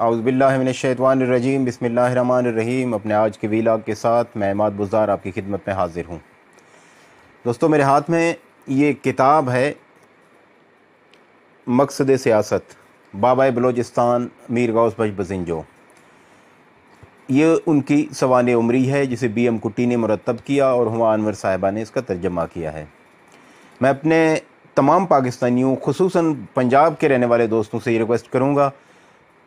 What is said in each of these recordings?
आउज़बिल्लिनशैतवानरजीम बसमीम अपने आज के वीलाग के साथ मैं इमाद बुजार आपकी खिदमत में हाज़िर हूँ दोस्तों मेरे हाथ में ये किताब है मकसद सियासत बाबा बलोचिस्तान मीर गौस बज बजिंजो ये उनकी सवान उमरी है जिसे बी एम कुट्टी ने मुरतब किया और हुआ अनवर साहिबा ने इसका तर्जमा किया है मैं अपने तमाम पाकिस्तानियों खसूस पंजाब के रहने वाले दोस्तों से ये रिक्वेस्ट करूँगा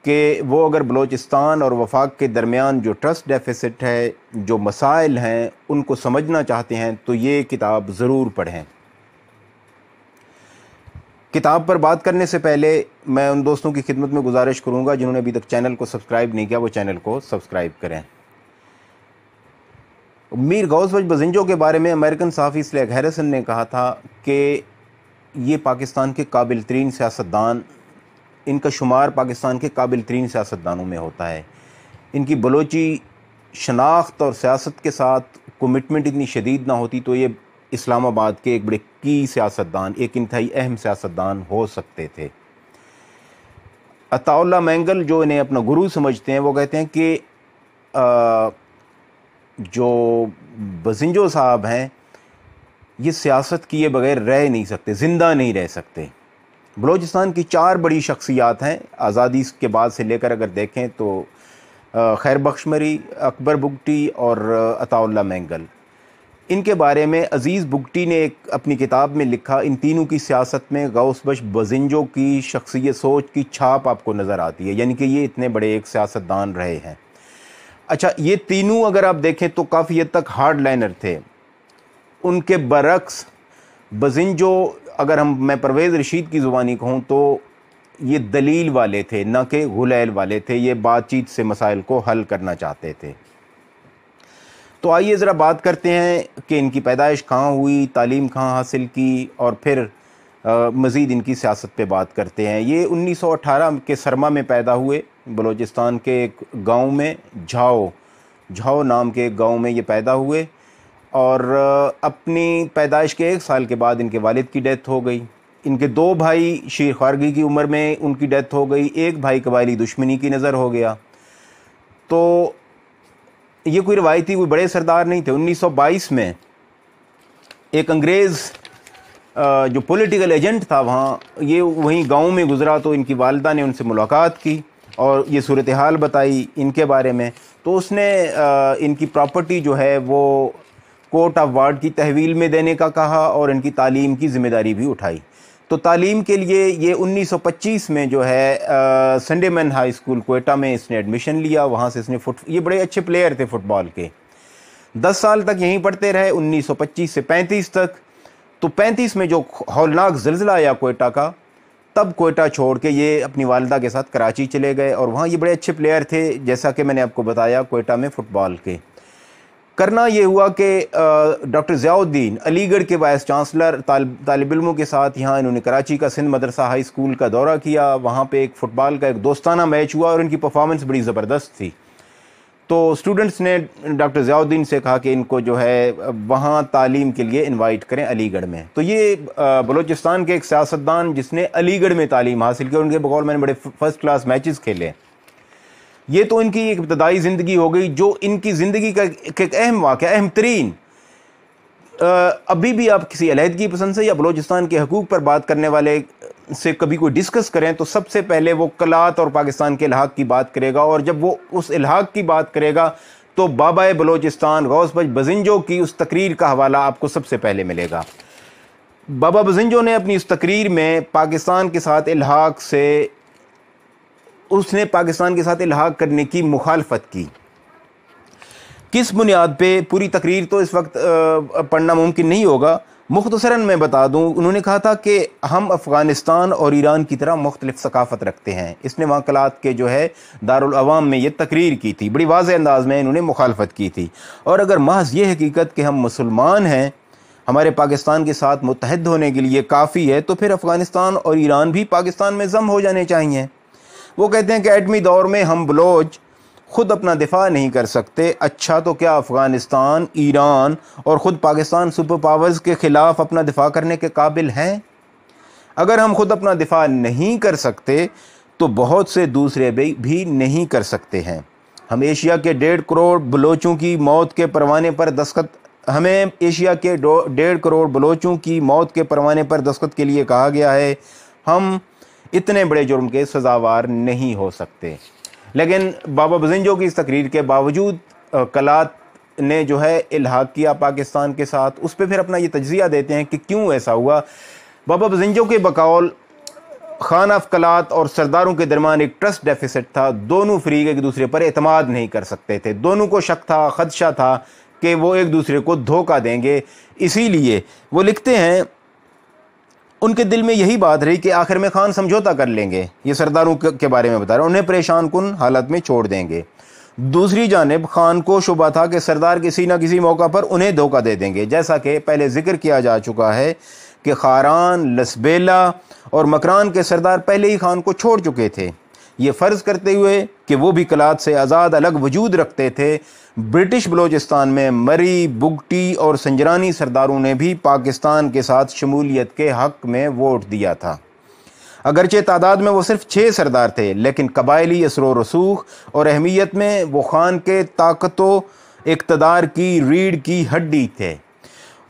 कि वो अगर बलूचिस्तान और वफाक के दरमियान जो ट्रस्ट डेफिसिट है जो मसाइल हैं उनको समझना चाहते हैं तो ये किताब ज़रूर पढ़ें किताब पर बात करने से पहले मैं उन दोस्तों की खिदमत में गुजारिश करूँगा जिन्होंने अभी तक चैनल को सब्सक्राइब नहीं किया वो चैनल को सब्सक्राइब करें मीर गौसवज बजिंजो के बारे में अमेरिकन साफ़ी इसलिए हैरिसन ने कहा था कि ये पाकिस्तान के काबिल तरीन सियासतदान इनका शुमार पाकिस्तान के काबिल तरीन सियासतदानों में होता है इनकी बलोची शनाख्त और सियासत के साथ कमिटमेंट इतनी शदीद ना होती तो ये इस्लामाबाद के एक बड़े की सियासतदान एक इंतहाई अहम सियासतदान हो सकते थे अताउल्ला मैंगल जो इन्हें अपना गुरु समझते हैं वो कहते हैं कि आ, जो बजिंजो साहब हैं ये सियासत किए बगैर रह नहीं सकते ज़िंदा नहीं रह सकते बलूचिस्तान की चार बड़ी शख्सियात हैं आज़ादी के बाद से लेकर अगर देखें तो खैर बख्शमरी अकबर बुगटी और अताउल्ला मैंगल इनके बारे में अज़ीज़ बुगटी ने एक अपनी किताब में लिखा इन तीनों की सियासत में गौसबश बजिंजो की शख्सियत सोच की छाप आपको नज़र आती है यानी कि ये इतने बड़े एक सियासतदान रहे हैं अच्छा ये तीनों अगर आप देखें तो काफ़ी हद तक हार्ड लाइनर थे उनके बरक्स बजिंजो अगर हम मैं परवेज़ रशीद की ज़ुबानी कहूँ तो ये दलील वाले थे ना कि गुलैल वाले थे ये बातचीत से मसाइल को हल करना चाहते थे तो आइए ज़रा बात करते हैं कि इनकी पैदाइश कहाँ हुई तालीम कहाँ हासिल की और फिर मज़ीद इनकी सियासत पे बात करते हैं ये 1918 के सरमा में पैदा हुए बलूचिस्तान के एक गाँव में झाओ झाओ नाम के एक गाँव में ये पैदा हुए और अपनी पैदाइश के एक साल के बाद इनके वालिद की डेथ हो गई इनके दो भाई शेर खारगी की उम्र में उनकी डेथ हो गई एक भाई कबायली दुश्मनी की नज़र हो गया तो ये कोई रवायती कोई बड़े सरदार नहीं थे 1922 में एक अंग्रेज़ जो पॉलिटिकल एजेंट था वहाँ ये वहीं गांव में गुजरा तो इनकी वालदा ने उनसे मुलाकात की और ये सूरत हाल बताई इनके बारे में तो उसने इनकी प्रॉपर्टी जो है वो कोर्ट ऑफ वार्ड की तहवील में देने का कहा और इनकी तालीम की ज़िम्मेदारी भी उठाई तो तालीम के लिए ये 1925 में जो है संडेमैन हाई स्कूल कोयटा में इसने एडमिशन लिया वहाँ से इसने फुट ये बड़े अच्छे प्लेयर थे फुटबॉल के 10 साल तक यहीं पढ़ते रहे 1925 से 35 तक तो 35 में जो हौलनाक जिलजिला आया कोयटा का तब कोयटा छोड़ के ये अपनी वालदा के साथ कराची चले गए और वहाँ ये बड़े अच्छे प्लेयर थे जैसा कि मैंने आपको बताया कोयटा में फ़ुटबॉल के करना ये हुआ कि डॉक्टर ज़ियाउद्दीन अलीगढ़ के वाइस चांसलर तालब इलमों के साथ यहाँ इन्होंने कराची का सिंध मदरसा हाई स्कूल का दौरा किया वहाँ पर एक फ़ुटबॉल का एक दोस्ताना मैच हुआ और इनकी परफॉर्मेंस बड़ी ज़बरदस्त थी तो स्टूडेंट्स ने डॉक्टर ज़ियाउद्दीन से कहा कि इनको जो है वहाँ तालीम के लिए इनवाइट करें अलीगढ़ में तो ये बलूचिस्तान के एक सियासतदान जिसने अलीगढ़ में तालीम हासिल की उनके बकौल मैंने बड़े फर्स्ट क्लास मैचेस खेले ये तो इनकी एक इब्तदाई ज़िंदगी हो गई जो इनकी ज़िंदगी का एक अहम वाक़ अहम तरीन अभी भी आप किसी अलहदगी पसंद से या बलोचिस्तान के हकूक़ पर बात करने वाले से कभी कोई डिस्कस करें तो सबसे पहले वो कलात और पाकिस्तान के इलाहा की बात करेगा और जब वो उस इलाहाक की बात करेगा तो बाबा बलोचिस्तान गौसबज बजिंजो की उस तकरीर का हवाला आपको सबसे पहले मिलेगा बाबा बजिंजो ने अपनी उस तकरीर में पाकिस्तान के साथ इलाहा से उसने पाकिस्तान के साथ इलाहा करने की मुखालफत की किस बुनियाद पर पूरी तकरीर तो इस वक्त पढ़ना मुमकिन नहीं होगा मुख्तसरा मैं बता दूँ उन्होंने कहा था कि हम अफ़गानिस्तान और ईरान की तरह मुख्तलिफ सकाफ़त रखते हैं इसने वाकलात के जो है दारवाम में ये तकरीर की थी बड़ी वाज अंदाज में इन्होंने मुखालफत की थी और अगर महज ये हकीकत कि हम मुसलमान हैं हमारे पाकिस्तान के साथ मुतहद होने के लिए काफ़ी है तो फिर अफ़गानिस्तान और ईरान भी पाकिस्तान में जम हो जाने चाहिए वो कहते हैं कि एटमी दौर में हम बलोच ख़ुद अपना दिफा नहीं कर सकते अच्छा तो क्या अफ़गानिस्तान ईरान और ख़ुद पाकिस्तान सुपर पावर्स के ख़िलाफ़ अपना दिफा करने के काबिल हैं अगर हम खुद अपना दिफा नहीं कर सकते तो बहुत से दूसरे भी नहीं कर सकते हैं हम एशिया के डेढ़ करोड़ बलोचों की मौत के परवाने पर दस्खत हमें एशिया के डेढ़ करोड़ बलोचों की मौत के परवाने पर दस्खत के लिए कहा गया है हम इतने बड़े जुर्म के सजावार नहीं हो सकते लेकिन बाबा बजिंजो की इस तकरीर के बावजूद कलात ने जो है इलाहा किया पाकिस्तान के साथ उस पर फिर अपना ये तजिया देते हैं कि क्यों ऐसा हुआ बाबा बजिंजो के बकौल खान अफ कलात और सरदारों के दरमियान एक ट्रस्ट डेफिसिट था दोनों फरीक एक दूसरे पर अतमाद नहीं कर सकते थे दोनों को शक था खदशा था कि वो एक दूसरे को धोखा देंगे इसीलिए वो लिखते हैं उनके दिल में यही बात रही कि आखिर में खान समझौता कर लेंगे ये सरदारों के बारे में बता रहे उन्हें परेशान कन हालत में छोड़ देंगे दूसरी जानब खान को शुबा था कि सरदार किसी न किसी मौका पर उन्हें धोखा दे देंगे जैसा कि पहले जिक्र किया जा चुका है कि खारान लसबेला और मकरान के सरदार पहले ही खान को छोड़ चुके थे ये फ़र्ज़ करते हुए कि वो भी कलात से आज़ाद अलग वजूद रखते थे ब्रिटिश बलूचिस्तान में मरी बुगटी और संजरानी सरदारों ने भी पाकिस्तान के साथ शमूलियत के हक में वोट दिया था अगरचे तादाद में वो सिर्फ छः सरदार थे लेकिन कबायली असर रसूख और अहमियत में वो खान के ताकतों इकतदार की रीढ़ की हड्डी थे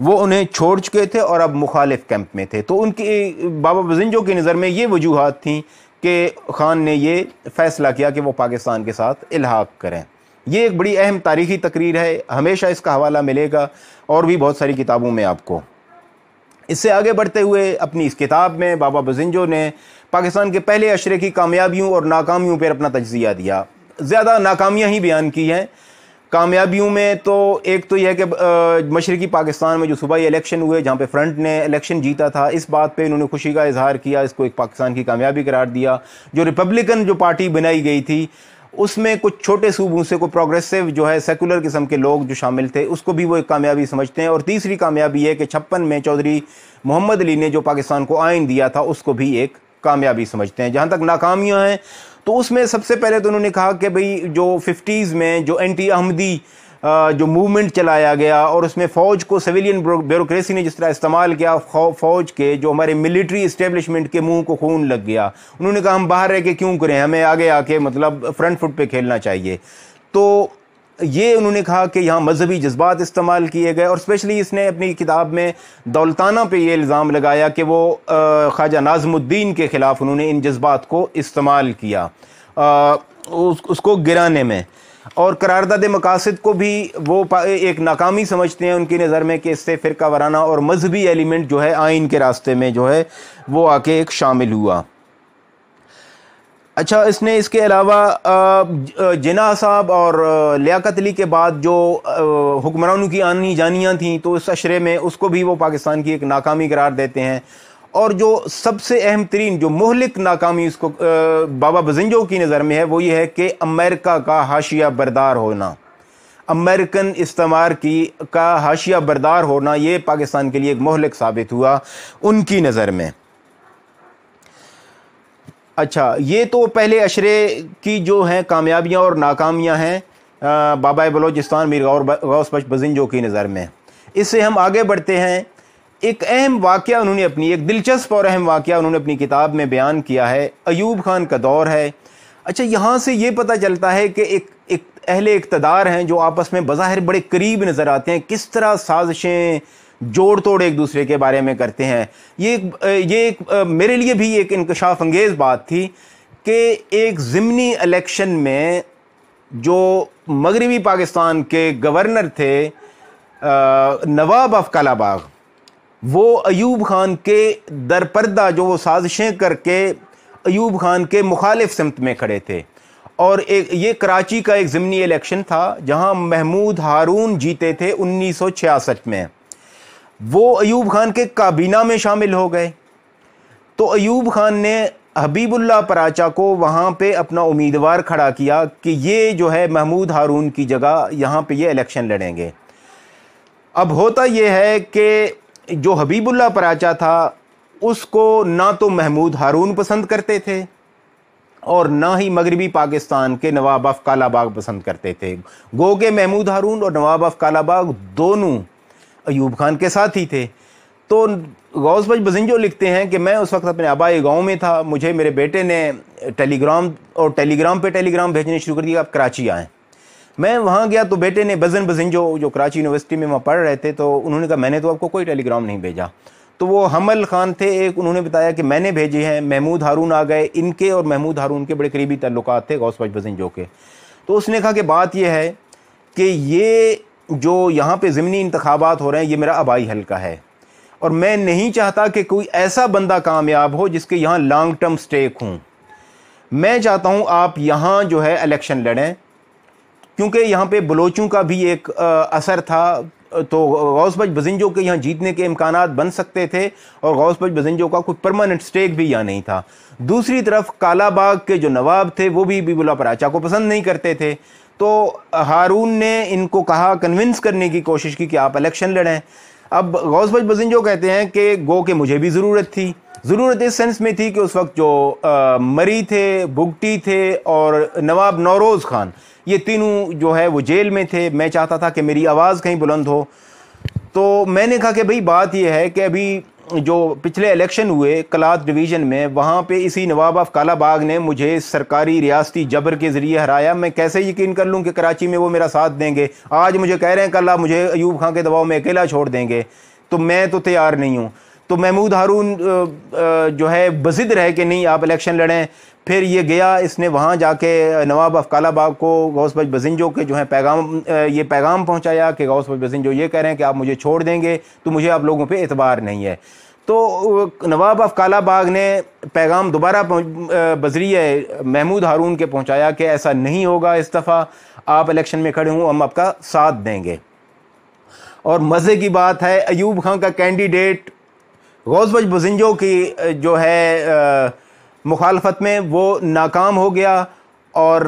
वो उन्हें छोड़ चुके थे और अब मुखालिफ कैंप में थे तो उनकी बाबा बजिंजो की नज़र में ये वजूहत थी कि ख़ान ने ये फ़ैसला किया कि वो पाकिस्तान के साथ इलाहाक करें ये एक बड़ी अहम तारीखी तकरीर है हमेशा इसका हवाला मिलेगा और भी बहुत सारी किताबों में आपको इससे आगे बढ़ते हुए अपनी इस किताब में बाबा बजिंजो ने पाकिस्तान के पहले अशरे की कामयाबियों और नाकामियों पर अपना तजिया दिया ज़्यादा नाकामियाँ ही बयान की हैं कामयाबियों में तो एक तो यह है कि मशरक़ी पाकिस्तान में जो सूबाई इलेक्शन हुए जहाँ पे फ्रंट ने इलेक्शन जीता था इस बात पे इन्होंने खुशी का इजहार किया इसको एक पाकिस्तान की कामयाबी करार दिया जो रिपब्लिकन जो पार्टी बनाई गई थी उसमें कुछ छोटे सूबों से को प्रोग्रेसिव जो है सेकुलर किस्म के लोग जो शामिल थे उसको भी वो एक कामयाबी समझते हैं और तीसरी कामयाबी है कि छप्पन में चौधरी मोहम्मद अली ने जो पाकिस्तान को आइन दिया था उसको भी एक कामयाबी समझते हैं जहाँ तक नाकामियाँ हैं तो उसमें सबसे पहले तो उन्होंने कहा कि भाई जो फिफ्टीज़ में जो एंटी अहमदी जो मूवमेंट चलाया गया और उसमें फ़ौज को सिविलियन ब्यूरोसी ने जिस तरह इस्तेमाल किया फ़ौज के जो हमारे मिलिट्री इस्टेबलिशमेंट के मुंह को खून लग गया उन्होंने कहा हम बाहर रह के क्यों करें हमें आगे आके मतलब फ्रंट फुट पे खेलना चाहिए तो ये उन्होंने कहा कि यहाँ मजहबी जज्बात इस्तेमाल किए गए और स्पेशली इसने अपनी किताब में दौलताना पे ये इल्ज़ाम लगाया कि वो ख्वाजा नाजमुद्दीन के ख़िलाफ़ उन्होंने इन जज्बात को इस्तेमाल किया आ, उस, उसको गिराने में और करारदा मकासद को भी वो एक नाकामी समझते हैं उनकी नज़र में कि इससे फ़िरका वराना और मजहबी एलिमेंट जो है आइन के रास्ते में जो है वो आके एक शामिल हुआ अच्छा इसने इसके अलावा जना साहब और लियाकत अली के बाद जो हुक्मरानों की आनी जानियाँ थीं तो इस अशरे में उसको भी वो पाकिस्तान की एक नाकामी करार देते हैं और जो सबसे अहम तरीन जो मोहलिक नाकामी इसको आ, बाबा बजिंजो की नज़र में है वो ये है कि अमेरिका का हाशिया बरदार होना अमेरिकन इस्तेमार की का हाशिया बरदार होना ये पाकिस्तान के लिए एक मोहलिक साबित हुआ उनकी नज़र में अच्छा ये तो पहले अशरे की जो हैं कामयाबियाँ और नाकामियाँ हैं बाबा बलोचिस्तान मीर गौर गौस बजिंजो की नज़र में इससे हम आगे बढ़ते हैं एक अहम वाक़ उन्होंने अपनी एक दिलचस्प और अहम वाक़ उन्होंने अपनी किताब में बयान किया है अयूब खान का दौर है अच्छा यहाँ से ये पता चलता है कि एक एक अहले इकतदार हैं जो आपस में बज़ाहिर बड़े करीब नज़र आते हैं किस तरह साजिशें जोड़ तोड़ एक दूसरे के बारे में करते हैं ये ये एक मेरे लिए भी एक इंकशाफ अंगेज़ बात थी कि एक ज़मनी इलेक्शन में जो मगरबी पाकिस्तान के गवर्नर थे नवाब ऑफ कालाबाग वो अयूब खान के दरपर्दा जो वो साजिशें करके अयूब खान के मुखालिफ समत में खड़े थे और एक ये कराची का एक ज़मनी इलेक्शन था जहां महमूद हारून जीते थे 1966 में वो अयूब खान के काबीना में शामिल हो गए तो अयूब खान ने हबीबुल्ला पराचा को वहाँ पे अपना उम्मीदवार खड़ा किया कि ये जो है महमूद हारून की जगह यहाँ पे ये इलेक्शन लड़ेंगे अब होता ये है कि जो हबीबुल्ला पराचा था उसको ना तो महमूद हारून पसंद करते थे और ना ही मगरबी पाकिस्तान के नवाब अफ कालाबाग पसंद करते थे गो के महमूद हारून और नवाब अफ कालाबाग दोनों अयूब खान के साथ ही थे तो गौस भाई बजिंजो लिखते हैं कि मैं उस वक्त अपने आबाई गांव में था मुझे मेरे बेटे ने टेलीग्राम और टेलीग्राम पे टेलीग्राम भेजने शुरू कर दिया आप कराची आएँ मैं वहाँ गया तो बेटे ने बजन बजन जो जो कराची यूनिवर्सिटी में वहाँ पढ़ रहे थे तो उन्होंने कहा मैंने तो आपको कोई टेलीग्राम नहीं भेजा तो वो हमल खान थे एक उन्होंने बताया कि मैंने भेजे हैं महमूद हारून आ गए इनके और महमूद हारून के बड़े करीबी तल्लु थे गौस बजन जो के तो उसने कहा कि बात यह है कि ये जो यहाँ पे ज़मीनी इंतबात हो रहे हैं ये मेरा आबाई हल्का है और मैं नहीं चाहता कि कोई ऐसा बंदा कामयाब हो जिसके यहाँ लॉन्ग टर्म स्टेक हूँ मैं चाहता हूँ आप यहाँ जो है इलेक्शन लड़ें क्योंकि यहाँ पे बलोचों का भी एक असर था तो गौसबज बजिंजो के यहाँ जीतने के इम्कान बन सकते थे और गौसबज बजिंजो का कोई परमानेंट स्टेक भी यहाँ नहीं था दूसरी तरफ कालाबाग के जो नवाब थे वो भी बिबुला पराचा को पसंद नहीं करते थे तो हारून ने इनको कहा कन्विंस करने की कोशिश की कि आप इलेक्शन लड़ें अब गौसबज बजिंजो कहते हैं कि गो के मुझे भी ज़रूरत थी ज़रूरत इस सेंस में थी कि उस वक्त जो आ, मरी थे बुगटी थे और नवाब नौरोज़ खान ये तीनों जो है वो जेल में थे मैं चाहता था कि मेरी आवाज़ कहीं बुलंद हो तो मैंने कहा कि भाई बात यह है कि अभी जो पिछले इलेक्शन हुए कलात डिवीज़न में वहाँ पे इसी नवाब ऑफ कालाबाग ने मुझे सरकारी रियासती जबर के ज़रिए हराया मैं कैसे यकीन कर लूँ कि कराची में वो मेरा साथ देंगे आज मुझे कह रहे हैं कल आप मुझे अयूब खां के दबाव में अकेला छोड़ देंगे तो मैं तो तैयार नहीं हूँ तो महमूद हारून जो है बजिद रहे कि नहीं आप इलेक्शन लड़ें फिर ये गया इसने वहाँ जाके नवाब अफकालाबाग को गौस बज बजिंजो के जो है पैगाम ये पैगाम पहुँचाया कि गौस बज बजिंजो ये कह रहे हैं कि आप मुझे छोड़ देंगे तो मुझे आप लोगों पर एतबार नहीं है तो नवाब अफ बाग ने पैगाम दोबारा बजरी महमूद हारून के पहुँचाया कि ऐसा नहीं होगा इस दफ़ा आप इलेक्शन में खड़े हों हम आपका साथ देंगे और मज़े की बात है अयूब खान का कैंडिडेट गौसबज बजिंजो की जो है मुखालफत में वो नाकाम हो गया और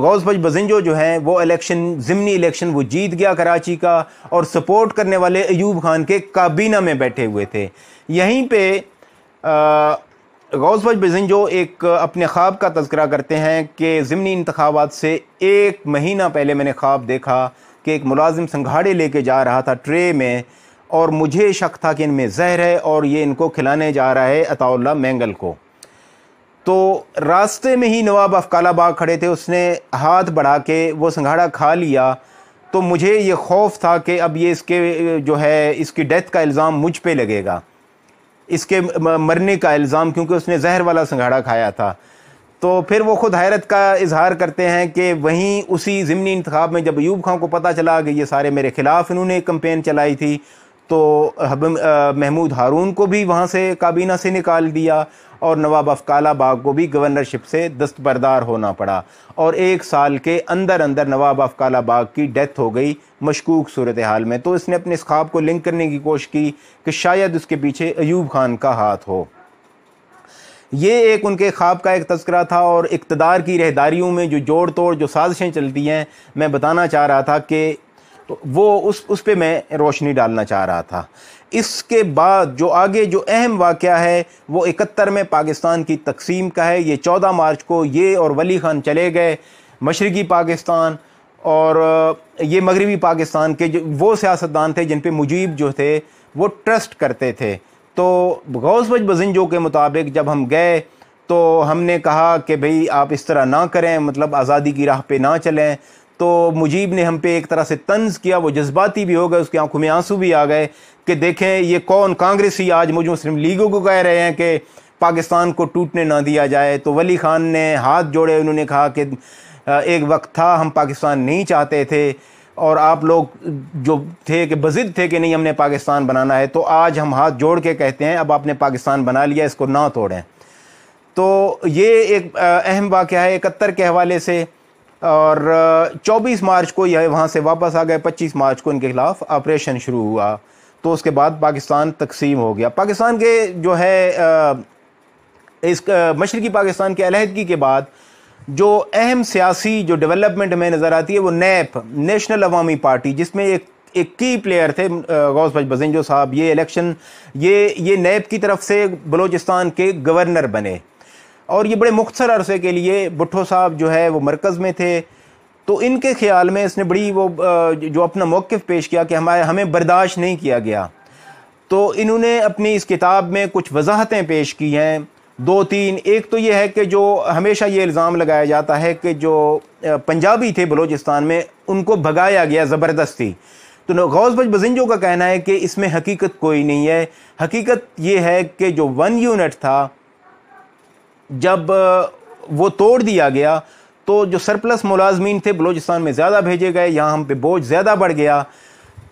गौस भज बजिंजो जो हैं वो इलेक्शन ज़मनी इलेक्शन वो जीत गया कराची का और सपोर्ट करने वाले एयूब खान के काबीना में बैठे हुए थे यहीं पे भज बजिंजो एक अपने ख्वाब का तस्करा करते हैं कि ज़मनी इंतबात से एक महीना पहले मैंने ख्वाब देखा कि एक मुलाजिम संघाड़े लेके जा रहा था ट्रे में और मुझे शक था कि इनमें जहर है और ये इनको खिलाने जा रहा है अताउल्ला मैंगल को तो रास्ते में ही नवाब अफकालाबाग खड़े थे उसने हाथ बढ़ा के वो संघाड़ा खा लिया तो मुझे ये खौफ था कि अब ये इसके जो है इसकी डेथ का इल्ज़ाम मुझ पे लगेगा इसके मरने का इल्ज़ाम क्योंकि उसने जहर वाला संघाड़ा खाया था तो फिर वो ख़ुद हैरत का इजहार करते हैं कि वहीं उसी ज़मनी इंतखब में जब यूब खां को पता चला कि ये सारे मेरे ख़िलाफ़ इन्होंने कंपेन चलाई थी तो महमूद हारून को भी वहाँ से काबीना से निकाल दिया और नवाब अफकाला बाग को भी गवर्नरशिप से दस्तबरदार होना पड़ा और एक साल के अंदर अंदर नवाब अफकाला बाग की डेथ हो गई मशकूक सूरत हाल में तो इसने अपने इस ख्वाब को लिंक करने की कोशिश की कि शायद उसके पीछे अयूब खान का हाथ हो ये एक उनके ख्वाब का एक तस्करा था और इकतदार की रहदारियों में जो जोड़ तोड़ जो साजिशें चलती हैं मैं बताना चाह रहा था कि वो उस उस पर मैं रोशनी डालना चाह रहा था इसके बाद जो आगे जो अहम वाक़ है वो इकहत्तर में पाकिस्तान की तकसीम का है ये चौदह मार्च को ये और वली ख़ान चले गए मशरक़ी पाकिस्तान और ये मगरबी पाकिस्तान के जो वो सियासतदान थे जिन पर मुजीब जो थे वो ट्रस्ट करते थे तो गौस वज बजिंजो के मुताबिक जब हम गए तो हमने कहा कि भई आप इस तरह ना करें मतलब आज़ादी की राह पे ना चलें तो मुजीब ने हम पे एक तरह से तंज किया वो जज्बाती भी हो गए उसकी आंखों में आंसू भी आ गए कि देखें ये कौन कांग्रेसी आज मुझे मुस्लिम लीगों को कह रहे हैं कि पाकिस्तान को टूटने ना दिया जाए तो वली ख़ान ने हाथ जोड़े उन्होंने कहा कि एक वक्त था हम पाकिस्तान नहीं चाहते थे और आप लोग जो थे कि बजिद थे कि नहीं हमने पाकिस्तान बनाना है तो आज हम हाथ जोड़ के कहते हैं अब आपने पाकिस्तान बना लिया इसको ना तोड़ें तो ये एक अहम वाक़ है इकहत्तर के हवाले से और 24 मार्च को यह वहाँ से वापस आ गए 25 मार्च को इनके खिलाफ ऑपरेशन शुरू हुआ तो उसके बाद पाकिस्तान तकसीम हो गया पाकिस्तान के जो है इस मशरकी पाकिस्तान के अलहदगी के बाद जो अहम सियासी जो डेवलपमेंट हमें नज़र आती है वो नैप नेशनल अवामी पार्टी जिसमें एक एक की प्लेयर थे गौस बज बजेंजो साहब ये इलेक्शन ये ये नैब की तरफ से बलूचिस्तान के गवर्नर बने और ये बड़े मुख्तर अरसे के लिए भुट्टो साहब जो है वो मरकज़ में थे तो इनके ख्याल में इसने बड़ी वो जो अपना मौक़ पेश किया कि हमारे हमें बर्दाश्त नहीं किया गया तो इन्होंने अपनी इस किताब में कुछ वजाहतें पेश की हैं दो तीन एक तो ये है कि जो हमेशा ये इल्ज़ाम लगाया जाता है कि जो पंजाबी थे बलोचिस्तान में उनको भगाया गया ज़बरदस्ती तो बज बजिंजो का कहना है कि इसमें हकीकत कोई नहीं है हकीकत ये है कि जो वन यूनिट था जब वो तोड़ दिया गया तो जो सरप्लस मुलाजमीन थे बलोचिस्तान में ज़्यादा भेजे गए यहाँ हम पे बोझ ज़्यादा बढ़ गया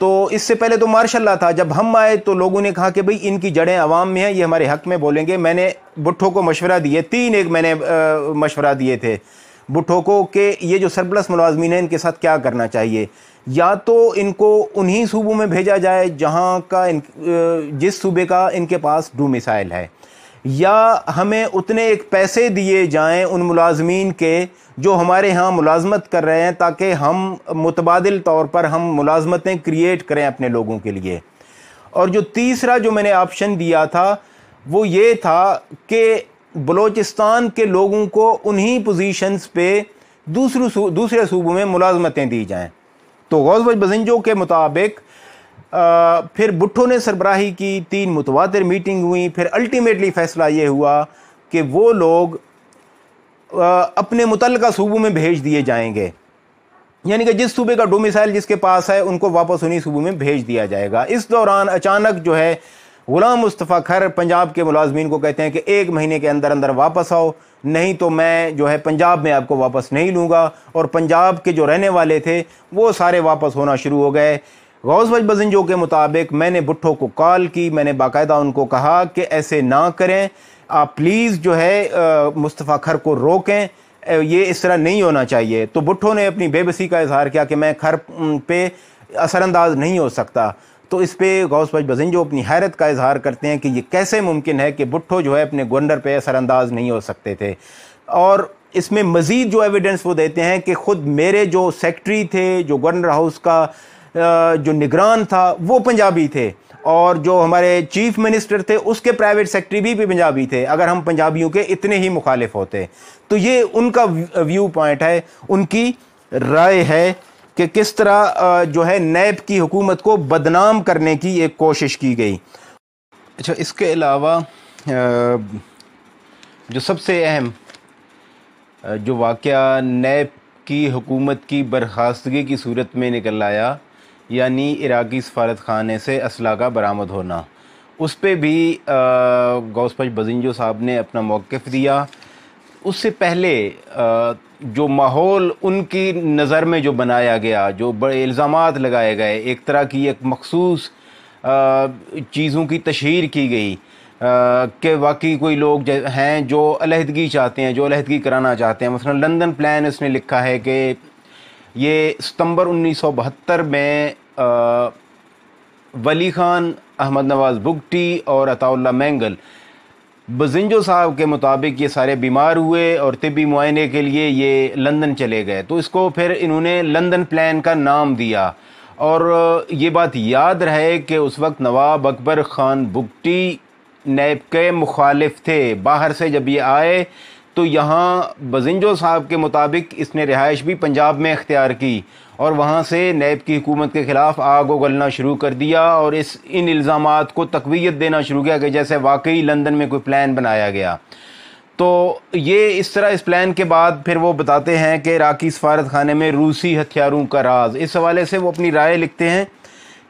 तो इससे पहले तो मार्शल था जब हम आए तो लोगों ने कहा कि भाई इनकी जड़ें आवाम में हैं ये हमारे हक में बोलेंगे मैंने भुट्ठों को मशवरा दिए तीन एक मैंने मशवरा दिए थे भुट्ठों को कि ये जो सरप्लस मुलाजमीन हैं इनके साथ क्या करना चाहिए या तो इनको उन्हीं सूबों में भेजा जाए जहाँ का इन जिस सूबे का इनके पास डू मिसाइल है या हमें उतने एक पैसे दिए जाएं उन मुलाजमीन के जो हमारे यहाँ मुलाजमत कर रहे हैं ताकि हम मुतबादल तौर पर हम मुलाजमतें क्रिएट करें अपने लोगों के लिए और जो तीसरा जो मैंने ऑप्शन दिया था वो ये था कि बलूचिस्तान के लोगों को उन्हीं पोजीशंस पे दूसरों दूसरे सूबों में मुलाजमतें दी जाएं तो गौज बजिंजों के मुताबिक फिर भुट्टो ने सरबराही की तीन मुतवा मीटिंग हुई फिर अल्टीमेटली फ़ैसला ये हुआ कि वो लोग अपने मुतलका सूबों में भेज दिए जाएंगे यानी कि जिस सूबे का डोमिसाइल जिसके पास है उनको वापस उन्हीं सूबों में भेज दिया जाएगा इस दौरान अचानक जो है ग़ुलाम मुस्तफ़ा खर पंजाब के मुलाजमीन को कहते हैं कि एक महीने के अंदर अंदर वापस आओ नहीं तो मैं जो है पंजाब में आपको वापस नहीं लूँगा और पंजाब के जो रहने वाले थे वो सारे वापस होना शुरू हो गए गौस वज बजिंजो के मुताबिक मैंने भुट्टो को कॉल की मैंने बाकायदा उनको कहा कि ऐसे ना करें आप प्लीज़ जो है मुस्तफ़ा खर को रोकें ये इस तरह नहीं होना चाहिए तो भुट्टो ने अपनी बेबसी का इजहार किया कि मैं खर पे असरानंदाज नहीं हो सकता तो इस पर गौस भाई बजिंजो अपनी हैरत का इजहार करते हैं कि ये कैसे मुमकिन है कि भुट्टो जो है अपने गवर्नर पर असरानंदाज नहीं हो सकते थे और इसमें मज़ीद जो एविडेंस वो देते हैं कि ख़ुद मेरे जो सेक्रेटरी थे जो गवर्नर हाउस का जो निगरान था वो पंजाबी थे और जो हमारे चीफ मिनिस्टर थे उसके प्राइवेट सेक्रेटरी भी, भी पंजाबी थे अगर हम पंजाबियों के इतने ही मुखालिफ होते तो ये उनका व्यू पॉइंट है उनकी राय है कि किस तरह जो है नैब की हुकूमत को बदनाम करने की एक कोशिश की गई अच्छा इसके अलावा जो सबसे अहम जो वाक़ नैब की हुकूमत की बर्खास्तगी की सूरत में निकल आया यानी इराक़ी सफारत खाने से असला का बरामद होना उस पर भी गौसपज बजिंजो साहब ने अपना मौक़ दिया उससे पहले आ, जो माहौल उनकी नज़र में जो बनाया गया जो बड़े इल्ज़ाम लगाए गए एक तरह की एक मखसूस चीज़ों की तशहर की गई कि वाकई कोई लोग हैं जो अलहदगी चाहते हैं जो अलहदगी कराना चाहते हैं मसलन लंदन प्लान उसने लिखा है कि ये सितंबर 1972 में आ, वली ख़ान अहमद नवाज़ बुगटी और अताउल्ला मैंगल बजिंजो साहब के मुताबिक ये सारे बीमार हुए और तबी मुआयने के लिए ये लंदन चले गए तो इसको फिर इन्होंने लंदन प्लान का नाम दिया और ये बात याद रहे कि उस वक्त नवाब अकबर ख़ान बुगटी नैब के मुखालिफ थे बाहर से जब ये आए तो यहाँ बजिंजो साहब के मुताबिक इसने रिहाइश भी पंजाब में इख्तियार की और वहाँ से नैब की हुकूमत के ख़िलाफ़ आग उगलना शुरू कर दिया और इस इन इल्ज़ाम को तकवीत देना शुरू किया कि जैसे वाकई लंदन में कोई प्लान बनाया गया तो ये इस तरह इस प्लान के बाद फिर वो बताते हैं कि इराकी सफारत खाने में रूसी हथियारों का राज इस हवाले से वो अपनी राय लिखते हैं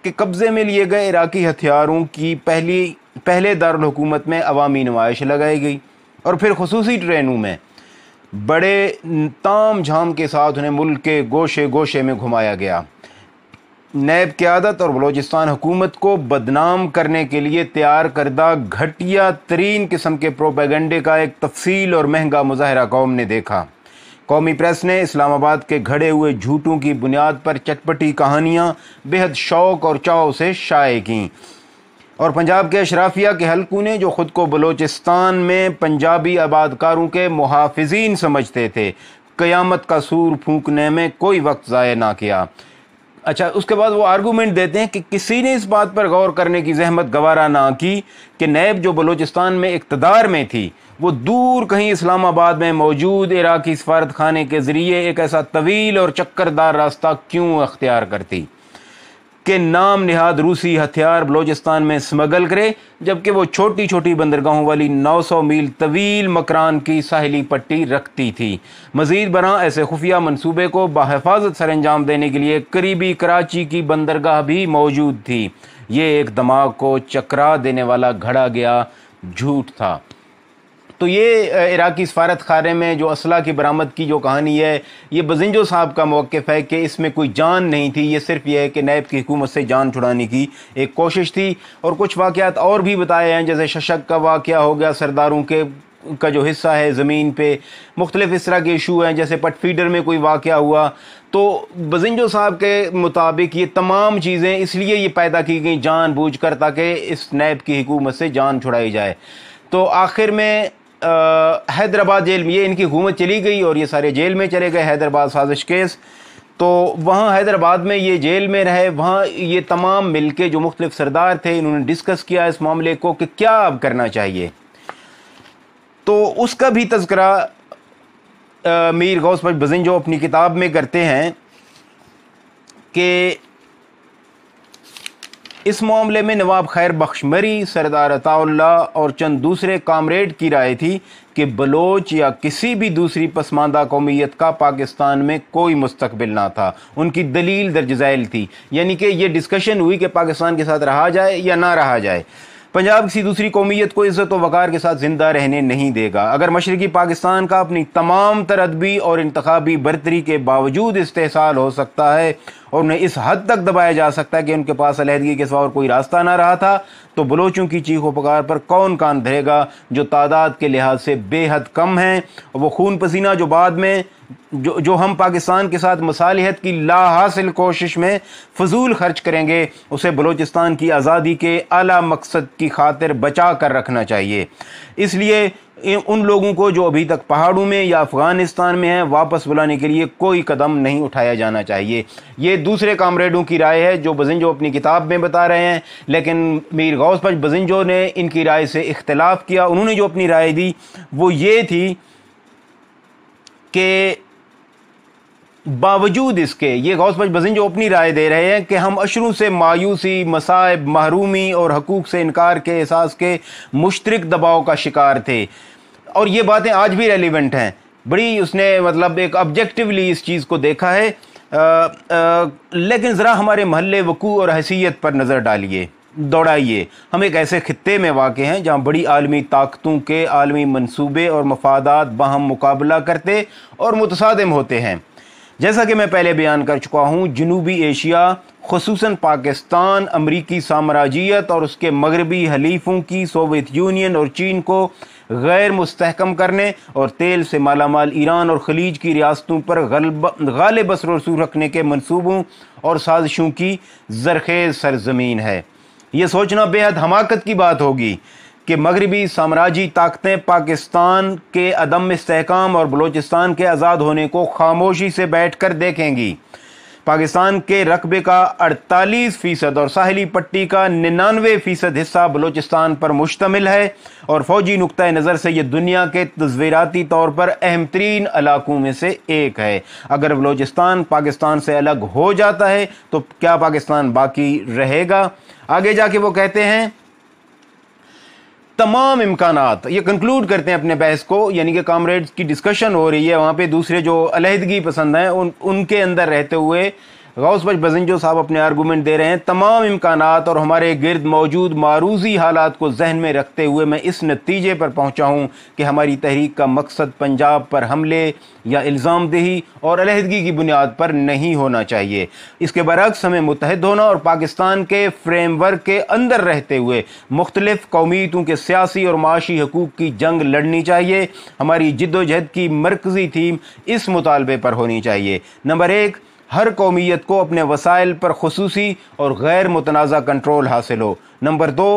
कि कब्ज़े में लिए गए इराकी हथियारों की पहली पहले दारकूमत में अवामी नुमाइश लगाई गई और फिर खसूस ट्रेनों में बड़े ताम झाम के साथ उन्हें मुल्क के गोशे गोशे में घुमाया गया नैब क्यादत और बलोचिस्तान हुकूमत को बदनाम करने के लिए तैयार करदा घटिया तरीन किस्म के प्रोपेगेंडे का एक तफसील और महंगा मुजाहरा कौम ने देखा कौमी प्रेस ने इस्लामाबाद के घड़े हुए झूठों की बुनियाद पर चटपटी कहानियाँ बेहद शौक और चाव से शाये कीं और पंजाब के अशराफिया के हल्कों ने जो ख़ुद को बलोचिस्तान में पंजाबी आबादकारों के मुहाफिजीन समझते थे क़यामत का सूर फूकने में कोई वक्त ज़ाय ना किया अच्छा उसके बाद वो आर्गूमेंट देते हैं कि किसी ने इस बात पर गौर करने की जहमत गवारा ना की कि नैब जो बलूचिस्तान में इकतदार में थी वो दूर कहीं इस्लामाबाद में मौजूद इराक़ी सफारत खाने के ज़रिए एक ऐसा तवील और चक्करदार रास्ता क्यों अख्तियार करती के नाम नहाद रूसी हथियार बलोचिस्तान में स्मगल करे जबकि वो छोटी छोटी बंदरगाहों वाली 900 मील तवील मकरान की साहली पट्टी रखती थी मज़ीद बरह ऐसे खुफिया मनसूबे को बाहफाजत सर अंजाम देने के लिए करीबी कराची की बंदरगाह भी मौजूद थी ये एक दिमाग को चकरा देने वाला घड़ा गया झूठ था तो ये इराक़ी सफारत खाने में जो असला की बरामद की जो कहानी है ये बजिंजो साहब का मौक़ है कि इसमें कोई जान नहीं थी ये सिर्फ यह है कि नैब की हुकूमत से जान छुड़ाने की एक कोशिश थी और कुछ वाक़ात और भी बताए हैं जैसे शशक का वाक़ हो गया सरदारों के का जो हिस्सा है ज़मीन पे मुख्तलिफ इस तरह के इशू हैं जैसे पट फीडर में कोई वाक़ हुआ तो बजिंजो साहब के मुताबिक ये तमाम चीज़ें इसलिए ये पैदा की गई जान बूझ कर ताकि इस नैब की हुकूमत से जान छुड़ाई जाए तो आखिर में हैदराबाद जेल में ये इनकी हुकूमत चली गई और ये सारे जेल में चले गए हैदराबाद साजिश केस तो वहाँ हैदराबाद में ये जेल में रहे वहाँ ये तमाम मिल के जो मुख्तलिफ सरदार थे इन्होंने डिस्कस किया इस मामले को कि क्या अब करना चाहिए तो उसका भी तस्करा मीर गौस बजन जो अपनी किताब में करते हैं कि इस मामले में नवाब खैर बख्शमरी सरदार अताउल्ला और चंद दूसरे कामरेड की राय थी कि बलोच या किसी भी दूसरी पसमानदा कौमीत का पाकिस्तान में कोई मुस्तबिल ना था उनकी दलील दर्ज झैल थी यानी कि यह डिस्कशन हुई कि पाकिस्तान के साथ रहा जाए या ना रहा जाए पंजाब किसी दूसरी कौमीत को इज़्ज़त व वक़ार के साथ ज़िंदा रहने नहीं देगा अगर मशरक़ी पाकिस्तान का अपनी तमाम तरदबी और इंतबी बरतरी के बावजूद इस्तेसाल हो सकता है और उन्हें इस हद तक दबाया जा सकता है कि उनके पास अलहदगी के सिवा और कोई रास्ता ना रहा था तो बलोचों की चीख पकार पर कौन कान धरेगा जो तादाद के लिहाज से बेहद कम हैं वो खून पसीना जो बाद में जो जो हम पाकिस्तान के साथ मसालहत की ला हासिल कोशिश में फजूल खर्च करेंगे उसे बलोचिस्तान की आज़ादी के अला मकसद की खातिर बचा कर रखना चाहिए इसलिए उन लोगों को जो अभी तक पहाड़ों में या अफ़गानिस्तान में हैं वापस बुलाने के लिए कोई कदम नहीं उठाया जाना चाहिए ये दूसरे कामरेडों की राय है जो बजिंजो अपनी किताब में बता रहे हैं लेकिन मीर गौस पर बजिंजो ने इनकी राय से इख्तलाफ किया उन्होंने जो अपनी राय दी वो ये थी के बावजूद इसके ये गौस बजिन जो अपनी राय दे रहे हैं कि हम अशरू से मायूसी मसायब महरूमी और हकूक़ से इनकार के एहसास के मुश्तरक दबाव का शिकार थे और ये बातें आज भी रेलिवेंट हैं बड़ी उसने मतलब एक ऑब्जेक्टिवली इस चीज़ को देखा है आ, आ, लेकिन ज़रा हमारे महल वकू और हैसियत पर नज़र डालिए दौड़ाइए हम एक ऐसे खत्े में वाक़ हैं जहाँ बड़ी आलमी ताकतों के आलमी मनसूबे और मफादात बहम मुकाबला करते और मुतसादम होते हैं जैसा कि मैं पहले बयान कर चुका हूँ जनूबी एशिया खसूस पाकिस्तान अमरीकी साम्राज्यत और उसके मगरबी हलीफों की सोवियत यूनियन और चीन को गैर मस्तकम करने और तेल से मालामाल ईरान और खलीज की रियासतों पर गाल बसरसू रखने के मनसूबों और साजिशों की जरखेज़ सरजमीन है ये सोचना बेहद हमाकत की बात होगी कि मगरबी साम्राजी ताकतें पाकिस्तान के अदम इसकाम और बलूचिस्तान के आज़ाद होने को खामोशी से बैठ कर देखेंगी पाकिस्तान के रकबे का 48 फ़ीसद और साहली पट्टी का निन्यानवे फ़ीसद हिस्सा बलूचिस्तान पर मुश्तमिल है और फौजी नुक़ नज़र से यह दुनिया के तस्वीराती तौर पर अहम तरीन इलाकों में से एक है अगर बलूचिस्तान पाकिस्तान से अलग हो जाता है तो क्या पाकिस्तान बाकी रहेगा आगे जाके वो कहते हैं तमाम इम्कान ये कंक्लूड करते हैं अपने बहस को यानी कि कामरेड्स की डिस्कशन हो रही है वहाँ पे दूसरे जो अलहदगी पसंद हैं उन उनके अंदर रहते हुए गौस बच बजेंजो साहब अपने आर्गूमेंट दे रहे हैं तमाम इम्कान और हमारे गिर्द मौजूद मारूजी हालात को जहन में रखते हुए मैं इस नतीजे पर पहुँचा हूँ कि हमारी तहरीक का मकसद पंजाब पर हमले या इल्ज़ामदेही और अलहदगी की बुनियाद पर नहीं होना चाहिए इसके बरक्स हमें मुतहद होना और पाकिस्तान के फ्रेमवर्क के अंदर रहते हुए मुख्तलिफ कौमीतों के सियासी और माशी हकूक़ की जंग लड़नी चाहिए हमारी जद्दोजहद की मरकज़ी थीम इस मुतालबे पर होनी चाहिए नंबर एक हर कौमियत को अपने वसाइल पर खसूसी और गैर मुतनाज़ कंट्रोल हासिल हो नंबर दो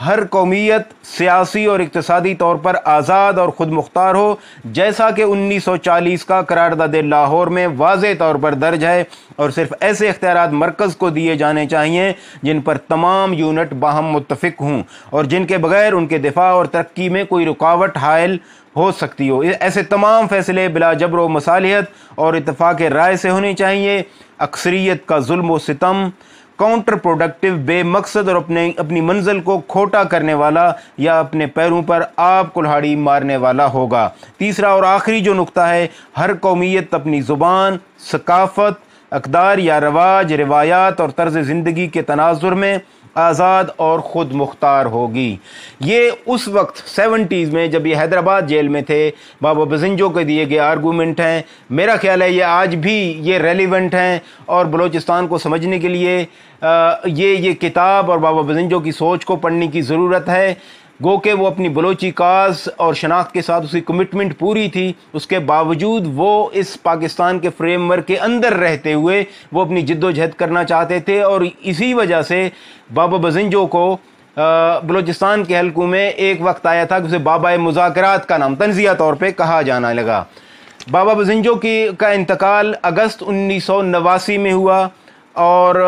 हर कौमीत सियासी और इकतसादी तौर पर आज़ाद और ख़ुद मुख्तार हो जैसा कि 1940 का करारदाद लाहौर में वाज तौर पर दर्ज है और सिर्फ ऐसे इख्तियार मरकज़ को दिए जाने चाहिए जिन पर तमाम यूनिट बाहम मुतफ़ हों और जिनके बगैर उनके दिफा और तरक्की में कोई रुकावट हायल हो सकती हो ऐसे तमाम फैसले बिला जबर व मसालियत और इतफाक़ राय से होने चाहिए अक्सरीत का जुल्म सितम काउंटर प्रोडक्टिव बेमकसद और अपने अपनी मंजिल को खोटा करने वाला या अपने पैरों पर आप कुल्हाड़ी मारने वाला होगा तीसरा और आखिरी जो नुकता है हर कौमीत अपनी ज़ुबान सकाफत अकदार या रवाज रिवायात और तर्ज ज़िंदगी के तनाजुर में आज़ाद और ख़ुद मुख्तार होगी ये उस वक्त सेवेंटीज़ में जब ये हैदराबाद जेल में थे बाबा बजिंजो के दिए गए आर्गूमेंट हैं मेरा ख्याल है ये आज भी ये रेलिवेंट हैं और बलूचिस्तान को समझने के लिए ये ये किताब और बाबा बजिंजो की सोच को पढ़ने की ज़रूरत है गो के वो अपनी बलोची काज और शनाख्त के साथ उसकी कमिटमेंट पूरी थी उसके बावजूद वो इस पाकिस्तान के फ्रेम वर्क के अंदर रहते हुए वो अपनी जद्दोजहद करना चाहते थे और इसी वजह से बाबा बजिंजो को बलोचिस्तान के हलकों में एक वक्त आया था कि उसे बाबा मुजाकरात का नाम तनजिया तौर पर कहा जाना लगा बाबा बजिंजो की का इंतकाल अगस्त उन्नीस सौ नवासी में हुआ और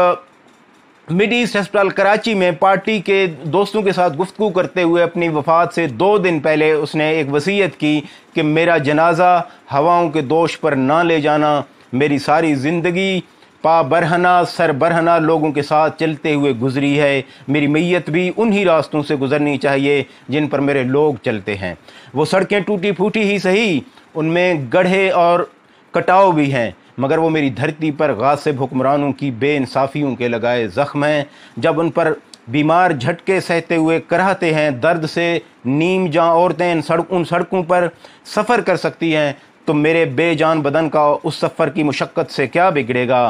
मिड ईस्ट हस्पताल कराची में पार्टी के दोस्तों के साथ गुफ्तु करते हुए अपनी वफात से दो दिन पहले उसने एक वसीयत की कि मेरा जनाजा हवाओं के दोष पर ना ले जाना मेरी सारी ज़िंदगी पा बरहना सर बरहना लोगों के साथ चलते हुए गुजरी है मेरी मैयत भी उन्हीं रास्तों से गुजरनी चाहिए जिन पर मेरे लोग चलते हैं वो सड़कें टूटी फूटी ही सही उनमें गढ़े और कटाव भी हैं मगर वो मेरी धरती पर गासिब हुक्मरानों की बेानसाफ़ियों के लगाए ज़ख्म हैं जब उन पर बीमार झटके सहते हुए कराहते हैं दर्द से नीम जहाँ औरतें इन सड़क उन सड़कों पर सफ़र कर सकती हैं तो मेरे बेजान बदन का उस सफ़र की मशक्क़त से क्या बिगड़ेगा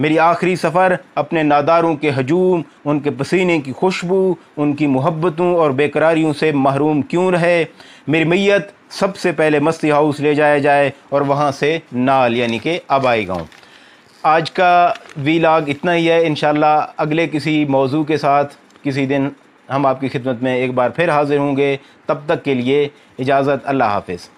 मेरी आखिरी सफ़र अपने नादारों के हजूम उनके पसीने की खुशबू उनकी मोहब्बतों और बेकरारियों से महरूम क्यों रहे मेरी मैयत सबसे पहले मस्ती हाउस ले जाया जाए और वहाँ से नाल यानी कि आबाई गाँव आज का वी लाग इतना ही है इन अगले किसी मौजू के साथ किसी दिन हम आपकी खिदमत में एक बार फिर हाज़िर होंगे तब तक के लिए इजाज़त अल्लाह हाफिज़